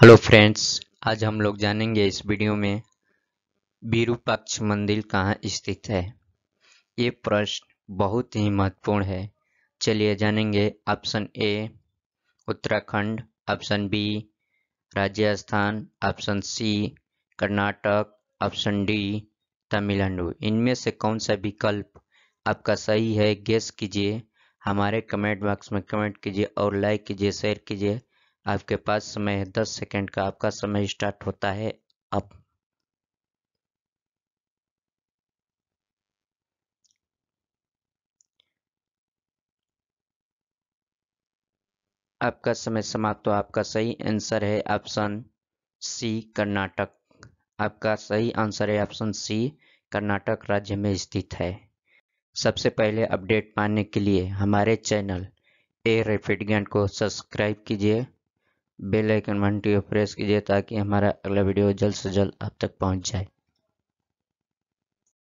hello friends आज हम लोग जानेंगे इस वीडियो में विरूपाक्ष मंदिर कहाँ स्थित है ये प्रश्न बहुत ही महत्वपूर्ण है चलिए जानेंगे option A Uttarakhand option B Rajasthan option C Karnataka option D Tamil Nadu इनमें से कौन सा विकल्प आपका सही है गेस कीजिए हमारे कमेंट बॉक्स में कमेंट कीजिए और लाइक कीजिए शेयर कीजिए आपके पास समय है दस सेकेंड का आपका समय स्टार्ट होता है अब आपका समय समाप्त तो आपका सही आंसर है ऑप्शन सी कर्नाटक आपका सही आंसर है ऑप्शन सी कर्नाटक राज्य में स्थित है सबसे पहले अपडेट पाने के लिए हमारे चैनल ए रेफिडगेंट को सब्सक्राइब कीजिए बेल आइकन घंटी को प्रेस कीजिए ताकि हमारा अगला वीडियो जल्द से जल्द आप तक पहुंच जाए